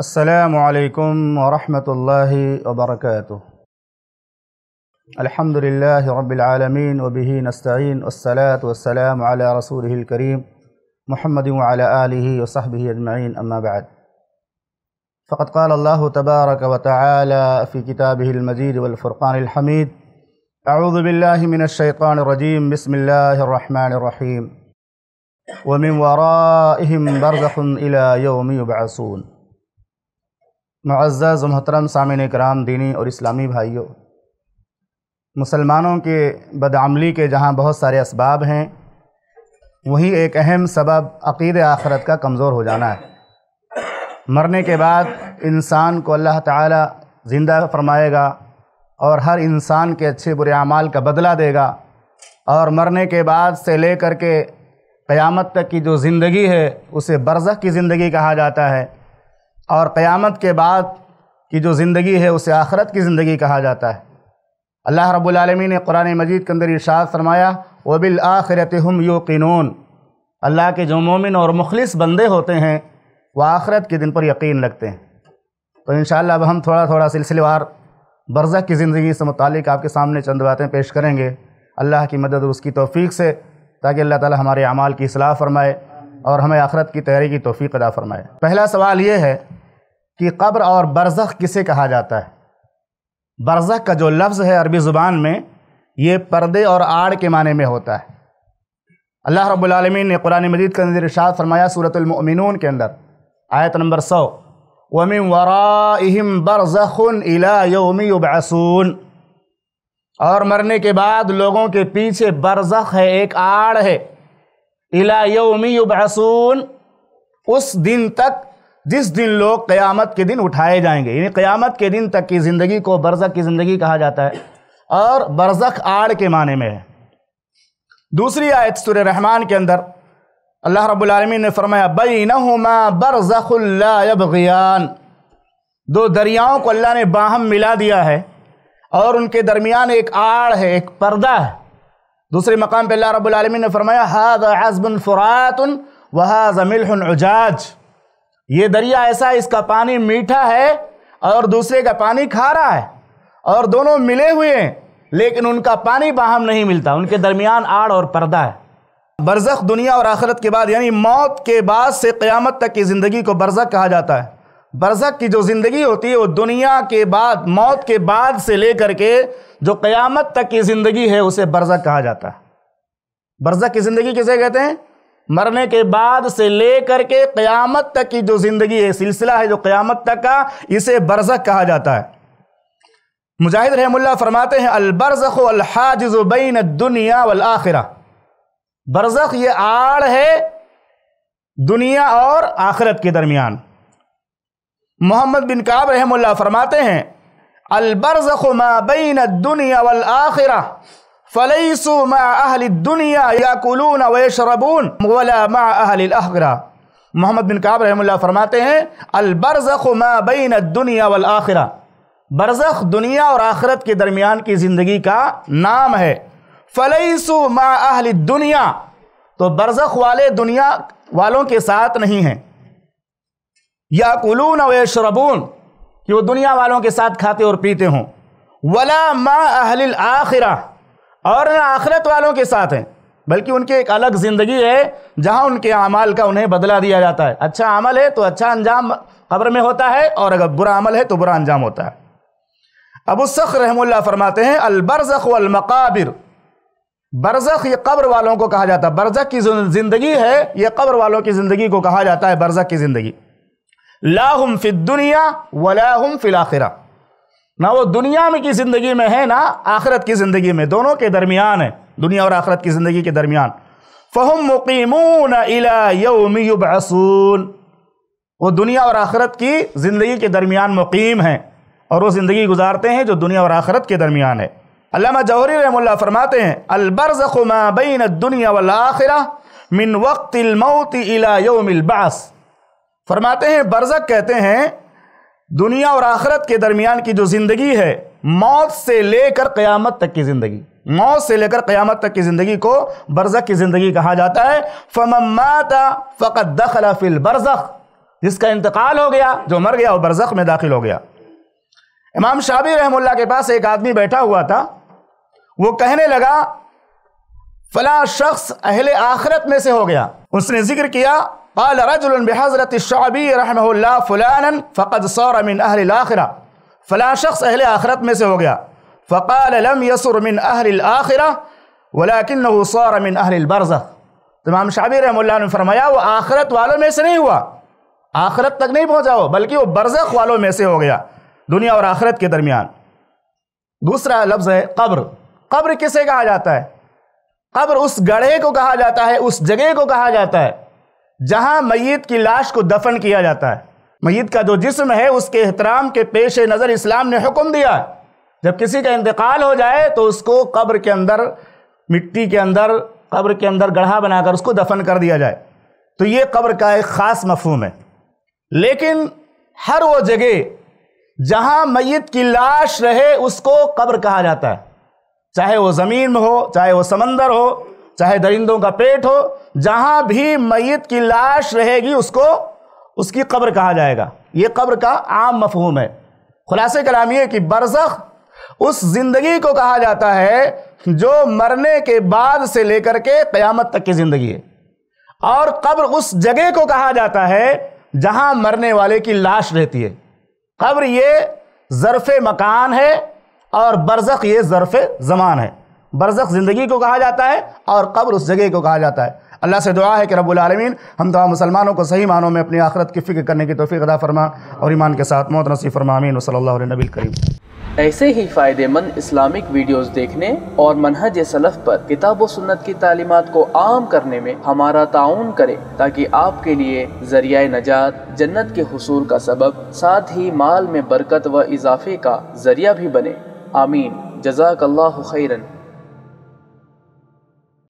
السلام عليكم ورحمة الله وبركاته الحمد لله رب العالمين وبه نستعين والصلاة والسلام على رسوله الكريم محمد وعلى آله وصحبه أجمعين أما بعد فقد قال الله تبارك وتعالى في كتابه المجيد والفرقان الحميد أعوذ بالله من الشيطان الرجيم بسم الله الرحمن الرحيم ومن ورائهم برزخ إلى يوم يبعثون معزز و محترم سامعین اکرام دینی اور اسلامی بھائیوں مسلمانوں کے بدعملی کے جہاں بہت سارے اسباب ہیں وہی ایک اہم سبب عقید آخرت کا کمزور ہو جانا ہے مرنے کے بعد انسان کو اللہ تعالی زندہ فرمائے گا اور ہر انسان کے اچھے برے اعمال کا بدلہ دے گا اور مرنے کے بعد سے لے کر کے قیامت تک کی جو زندگی ہے اسے برزخ کی زندگی کہا جاتا ہے اور قیامت کے بعد کی جو زندگی ہے اسے آخرت کی زندگی کہا جاتا ہے اللہ رب العالمین نے قرآن مجید کے اندر ارشاد فرمایا او بالآخرت ہم اللہ کے جو مومن اور مخلص بندے ہوتے ہیں وہ آخرت کے دن پر یقین لگتے ہیں تو انشاءاللہ اب ہم تھوڑا تھوڑا وار برزہ کی زندگی سے متعلق آپ کے سامنے چند باتیں پیش کریں گے اللہ کی مدد اس کی توفیق سے تاکہ اللہ تعالی ہمارے اعمال کی اصلاح فرمائے اور ہمیں آخرت کی تیاری کی توفیق ادا فرمائے پہلا سوال یہ ہے قبر اور برزخ کسے کہا جاتا ہے برزخ کا جو لفظ ہے عربی زبان میں یہ پردے اور آڑ کے معنی میں ہوتا ہے اللہ رب العالمین نے قرآن مجید کا نظر ارشاد فرمایا صورت المؤمنون کے اندر آیت نمبر سو وَمِن بَرْزَخٌ إِلَى يَوْمِ يُبْعَسُونَ اور مرنے کے بعد لوگوں کے پیچھے برزخ ہے ایک آڑ ہے يَوْمِ يُبْعَسُونَ اس دن تک جس دن لوگ قیامت کے دن اٹھائے جائیں گے یعنی قیامت کے دن تک کی زندگی کو برزخ کی زندگی کہا جاتا ہے اور برزخ آڑ کے معنی میں ہے دوسری آیت سور رحمان کے اندر اللہ رب العالمین نے فرمایا بینہما برزخ لا یبغیان دو دریاؤں کو اللہ نے باہم ملا دیا ہے اور ان کے درمیان ایک آڑ ہے ایک پردہ ہے دوسرے مقام پہ اللہ رب العالمین نے فرمایا ہاغ عزب فرات و ملح عجاج یہ دریا ایسا ہے اس کا پانی میٹھا ہے اور دوسرے کا پانی کھا رہا ہے اور دونوں ملے ہوئے ہیں لیکن ان کا پانی باہم نہیں ملتا ان کے درمیان آڑ اور پردہ ہے برزخ دنیا اور آخرت کے بعد یعنی موت کے بعد سے قیامت تک کی زندگی کو برزخ کہا جاتا ہے برزخ کی جو زندگی ہوتی ہے وہ دنیا کے بعد موت کے بعد سے لے کر کے جو قیامت تک کی زندگی ہے اسے برزخ کہا جاتا ہے برزخ کی زندگی کسے کہتے ہیں مرنے کے بعد سے لے کر کے قیامت تک کی جو زندگی ہے سلسلہ ہے جو قیامت تک کا اسے برزخ کہا جاتا ہے مجاہد رحم اللہ فرماتے ہیں البرزخ الحاجز بین الدنیا والآخرہ برزخ یہ آڑ ہے دنیا اور آخرت کے درمیان محمد بن کعب رحم اللہ فرماتے ہیں البرزخ ما بین الدنیا والآخرہ يَاكُلُونَ وَيَشْرَبُونَ وَلَا یا ویشربون ولا محمد بن کاب رحم اللہ فرماتے ہیں البرزخ ما بین الدنیا والآخرہ برزخ دنیا اور آخرت کے درمیان کی زندگی کا نام ہے فلئی سو أَهْلِ اہل تو برزخ والے دنیا والوں کے ساتھ نہیں ہیں يَاكُلُونَ ویشربون کہ وہ دنیا والوں کے ساتھ کھاتے اور پیتے ہوں ولا ما اہل الْآخِرَةِ اور نہ آخرت والوں کے ساتھ ہیں بلکہ ان کی ایک الگ زندگی ہے جہاں ان کے عمال کا انہیں بدلہ دیا جاتا ہے اچھا عمل ہے تو اچھا انجام قبر میں ہوتا ہے اور اگر برا عمل ہے تو برا انجام ہوتا ہے ابو سخ رحم اللہ فرماتے ہیں البرزخ والمقابر برزخ یہ قبر والوں کو کہا جاتا ہے برزخ کی زندگی ہے یہ قبر والوں کی زندگی کو کہا جاتا ہے برزخ کی زندگی لاہم فت دنیا ولاحم الاخرہ نہ وہ دنیا میں کی زندگی میں ہے نہ آخرت کی زندگی میں دونوں کے درمیان ہے دنیا اور آخرت کی زندگی کے درمیان فہم مقیمون الا یوم یو وہ دنیا اور آخرت کی زندگی کے درمیان مقیم ہیں اور وہ زندگی گزارتے ہیں جو دنیا اور آخرت کے درمیان ہے علامہ جہوری رحم اللہ فرماتے ہیں بَيْنَ الدُّنْيَا وَالْآخِرَةِ مِنْ وَقْتِ وقت الا یوم الباس فرماتے ہیں برزق کہتے ہیں دنیا اور آخرت کے درمیان کی جو زندگی ہے موت سے لے کر قیامت تک کی زندگی موت سے لے کر قیامت تک کی زندگی کو برزخ کی زندگی کہا جاتا ہے مَاتَ فَقَدْ دخلا فِي برزخ جس کا انتقال ہو گیا جو مر گیا وہ برزخ میں داخل ہو گیا امام شابی رحم اللہ کے پاس ایک آدمی بیٹھا ہوا تھا وہ کہنے لگا فلاں شخص اہل آخرت میں سے ہو گیا اس نے ذکر کیا قال رجل بحضرت الشعبی رحمہ اللہ فلانا فقد صار من اہل الاخرہ فلاں شخص اہل آخرت میں سے ہو گیا فقال لم یصر من اہل الاخرہ من اہل البرزخ تمام شعبی رحم اللہ نے فرمایا وہ آخرت والوں میں سے نہیں ہوا آخرت تک نہیں پہنچا ہو بلکہ وہ برزخ والوں میں سے ہو گیا دنیا اور آخرت کے درمیان دوسرا لفظ ہے قبر قبر کسے کہا جاتا ہے قبر اس گڑھے کو کہا جاتا ہے اس جگہ کو کہا جاتا ہے جہاں میت کی لاش کو دفن کیا جاتا ہے میت کا جو جسم ہے اس کے احترام کے پیش نظر اسلام نے حکم دیا جب کسی کا انتقال ہو جائے تو اس کو قبر کے اندر مٹی کے اندر قبر کے اندر گڑھا بنا کر اس کو دفن کر دیا جائے تو یہ قبر کا ایک خاص مفہوم ہے لیکن ہر وہ جگہ جہاں میت کی لاش رہے اس کو قبر کہا جاتا ہے چاہے وہ زمین ہو چاہے وہ سمندر ہو چاہے درندوں کا پیٹ ہو جہاں بھی میت کی لاش رہے گی اس کو اس کی قبر کہا جائے گا یہ قبر کا عام مفہوم ہے خلاصہ کلام یہ کہ برزخ اس زندگی کو کہا جاتا ہے جو مرنے کے بعد سے لے کر کے قیامت تک کی زندگی ہے اور قبر اس جگہ کو کہا جاتا ہے جہاں مرنے والے کی لاش رہتی ہے قبر یہ ظرف مکان ہے اور برزخ یہ ظرف زمان ہے برزخ زندگی کو کہا جاتا ہے اور قبر اس جگہ کو کہا جاتا ہے اللہ سے دعا ہے کہ رب العالمین ہم مسلمانوں کو صحیح معنوں میں اپنی آخرت کی فکر کرنے کی توفیق ادا فرما اور ایمان کے ساتھ موت نصیب فرما امین اللہ علیہ نبی کریم ایسے ہی فائدے مند اسلامک ویڈیوز دیکھنے اور منہج سلف پر کتاب و سنت کی تعلیمات کو عام کرنے میں ہمارا تعاون کرے تاکہ آپ کے لیے ذریعہ نجات جنت کے حصول کا سبب ساتھ ہی مال میں برکت و اضافے کا ذریعہ بھی بنے آمین جزاک اللہ خیرن